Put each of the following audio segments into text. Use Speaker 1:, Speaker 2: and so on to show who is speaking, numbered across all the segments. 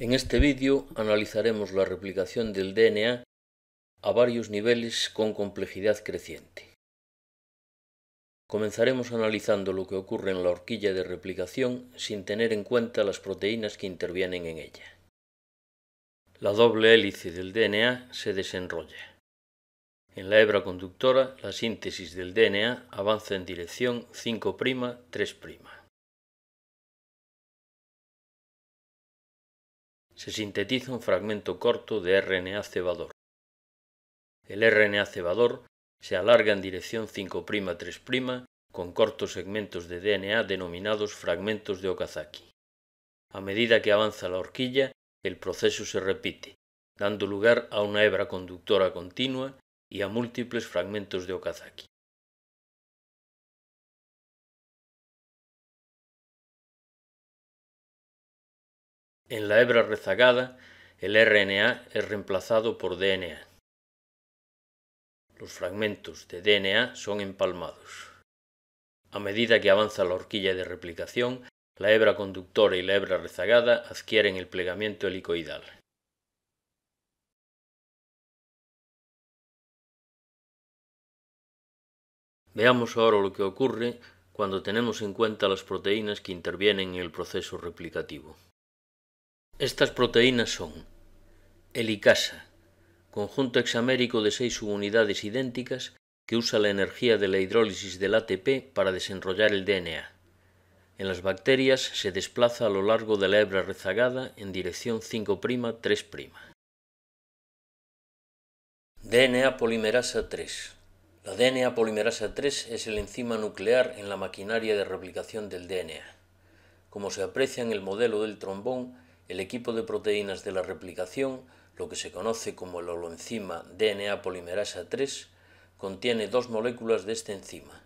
Speaker 1: En este vídeo analizaremos la replicación del DNA a varios niveles con complejidad creciente. Comenzaremos analizando lo que ocurre en la horquilla de replicación sin tener en cuenta las proteínas que intervienen en ella. La doble hélice del DNA se desenrolla. En la hebra conductora, la síntesis del DNA avanza
Speaker 2: en dirección 5', 3'. se sintetiza un fragmento corto de RNA cebador.
Speaker 1: El RNA cebador se alarga en dirección 5' 3' con cortos segmentos de DNA denominados fragmentos de Okazaki. A medida que avanza la horquilla, el proceso se repite, dando lugar a una hebra
Speaker 2: conductora continua y a múltiples fragmentos de Okazaki. En la hebra rezagada, el RNA es reemplazado por DNA.
Speaker 1: Los fragmentos de DNA son empalmados. A medida que avanza la horquilla de replicación, la hebra conductora y la hebra
Speaker 2: rezagada adquieren el plegamiento helicoidal. Veamos ahora
Speaker 1: lo que ocurre cuando tenemos en cuenta las proteínas que intervienen en el proceso replicativo. Estas proteínas son helicasa, conjunto hexamérico de seis subunidades idénticas que usa la energía de la hidrólisis del ATP para desenrollar el DNA. En las bacterias se desplaza a lo largo de la hebra rezagada en dirección 5'3'. DNA polimerasa 3. La DNA polimerasa 3 es el enzima nuclear en la maquinaria de replicación del DNA. Como se aprecia en el modelo del trombón, el equipo de proteínas de la replicación, lo que se conoce como el holoenzima DNA polimerasa 3, contiene dos moléculas de esta enzima.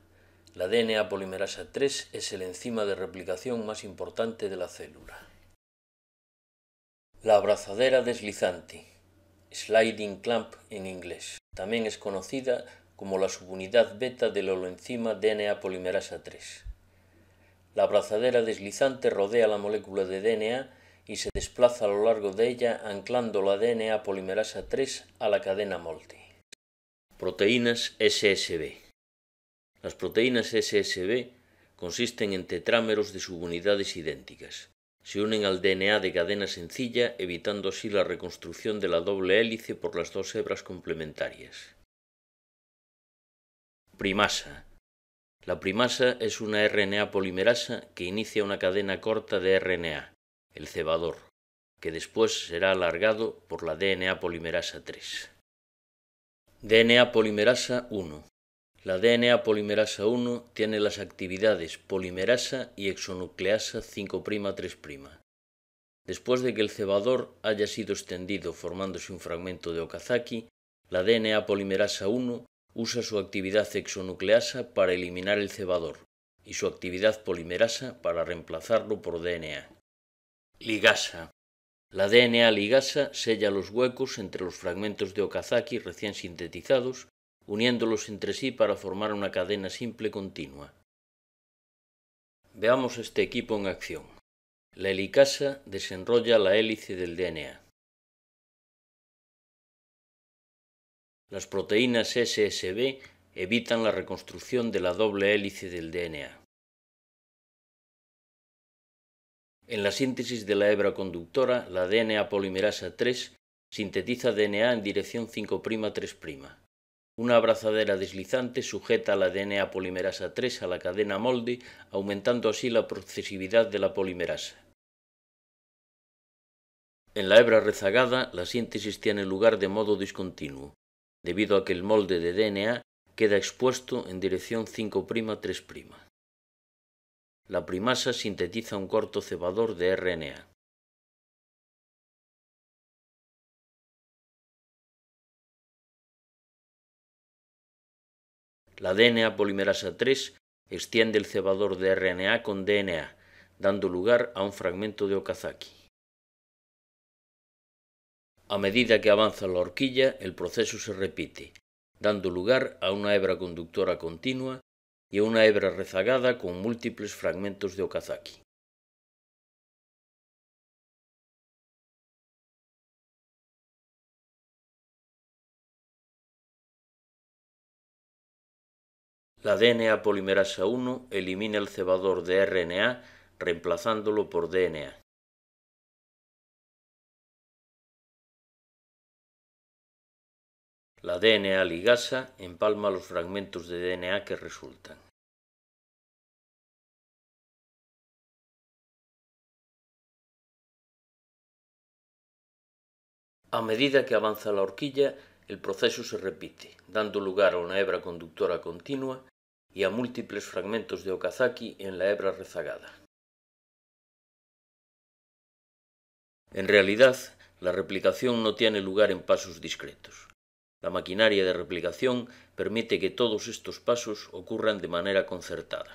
Speaker 1: La DNA polimerasa 3 es el enzima de replicación más importante de la célula. La abrazadera deslizante, sliding clamp en inglés, también es conocida como la subunidad beta del holoenzima DNA polimerasa 3. La abrazadera deslizante rodea la molécula de DNA y se desplaza a lo largo de ella anclando la DNA polimerasa 3 a la cadena Molti. Proteínas SSB. Las proteínas SSB consisten en tetrámeros de subunidades idénticas. Se unen al DNA de cadena sencilla, evitando así la reconstrucción de la doble hélice por las dos hebras complementarias. Primasa. La primasa es una RNA polimerasa que inicia una cadena corta de RNA el cebador, que después será alargado por la DNA polimerasa 3. DNA polimerasa 1. La DNA polimerasa 1 tiene las actividades polimerasa y exonucleasa 5'3'. Después de que el cebador haya sido extendido formándose un fragmento de Okazaki, la DNA polimerasa 1 usa su actividad exonucleasa para eliminar el cebador y su actividad polimerasa para reemplazarlo por DNA. Ligasa. La DNA ligasa sella los huecos entre los fragmentos de Okazaki recién sintetizados, uniéndolos entre sí para formar una cadena simple continua.
Speaker 2: Veamos este equipo en acción. La helicasa desenrolla la hélice del DNA.
Speaker 1: Las proteínas SSB evitan la reconstrucción de la doble hélice del DNA. En la síntesis de la hebra conductora, la DNA polimerasa 3 sintetiza DNA en dirección 5'3'. Una abrazadera deslizante sujeta la DNA polimerasa 3 a la cadena molde, aumentando así la procesividad de la polimerasa. En la hebra rezagada, la síntesis tiene lugar de modo discontinuo, debido a que el molde de DNA queda expuesto en dirección 5'3'.
Speaker 2: La primasa sintetiza un corto cebador de RNA. La DNA polimerasa 3
Speaker 1: extiende el cebador de RNA con DNA, dando lugar a un fragmento de Okazaki. A medida que avanza la horquilla, el proceso se repite, dando lugar a una hebra conductora continua y una
Speaker 2: hebra rezagada con múltiples fragmentos de okazaki. La DNA polimerasa 1 elimina el cebador de RNA reemplazándolo por DNA. La DNA ligasa empalma los fragmentos de DNA que resultan. A medida que avanza la horquilla,
Speaker 1: el proceso se repite, dando lugar a una hebra conductora continua y a múltiples fragmentos de Okazaki en la hebra rezagada. En realidad, la replicación no tiene lugar en pasos discretos.
Speaker 2: La maquinaria de replicación permite que todos estos pasos ocurran de manera concertada.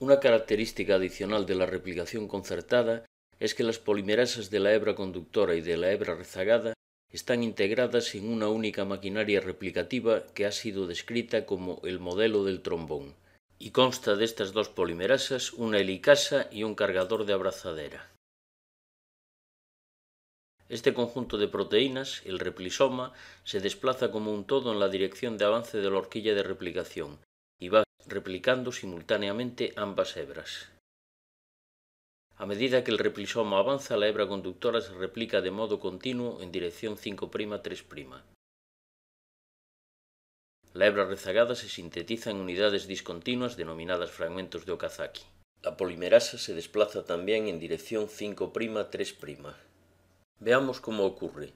Speaker 2: Una característica adicional de la
Speaker 1: replicación concertada es que las polimerasas de la hebra conductora y de la hebra rezagada están integradas en una única maquinaria replicativa que ha sido descrita como el modelo del trombón, y consta de estas dos polimerasas una helicasa y un cargador de abrazadera. Este conjunto de proteínas, el replisoma, se desplaza como un todo en la dirección de avance de la horquilla de replicación y va replicando simultáneamente ambas hebras. A medida que el replisoma avanza, la hebra conductora se replica de modo continuo en dirección 5', La hebra rezagada se sintetiza en unidades discontinuas denominadas fragmentos de Okazaki. La polimerasa se desplaza también en dirección 5', 3'. Veamos cómo ocurre.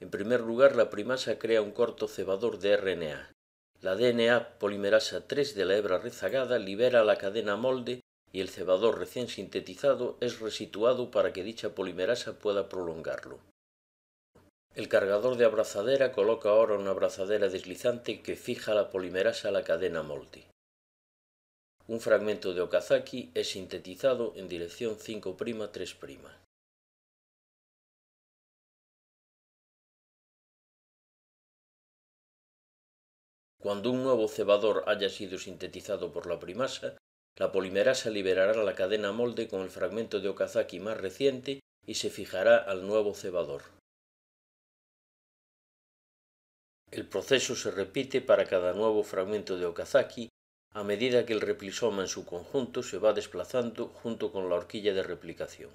Speaker 1: En primer lugar, la primasa crea un corto cebador de RNA. La DNA polimerasa 3 de la hebra rezagada libera la cadena molde y el cebador recién sintetizado es resituado para que dicha polimerasa pueda prolongarlo. El cargador de abrazadera coloca ahora una abrazadera deslizante que fija la polimerasa a la cadena
Speaker 2: molde. Un fragmento de Okazaki es sintetizado en dirección 5'3'. Cuando un nuevo cebador
Speaker 1: haya sido sintetizado por la primasa, la polimerasa liberará la cadena molde con el fragmento de Okazaki más reciente y se fijará al nuevo cebador. El proceso se repite para cada nuevo fragmento de
Speaker 2: Okazaki a medida que el replisoma en su conjunto se va desplazando junto con la horquilla de replicación.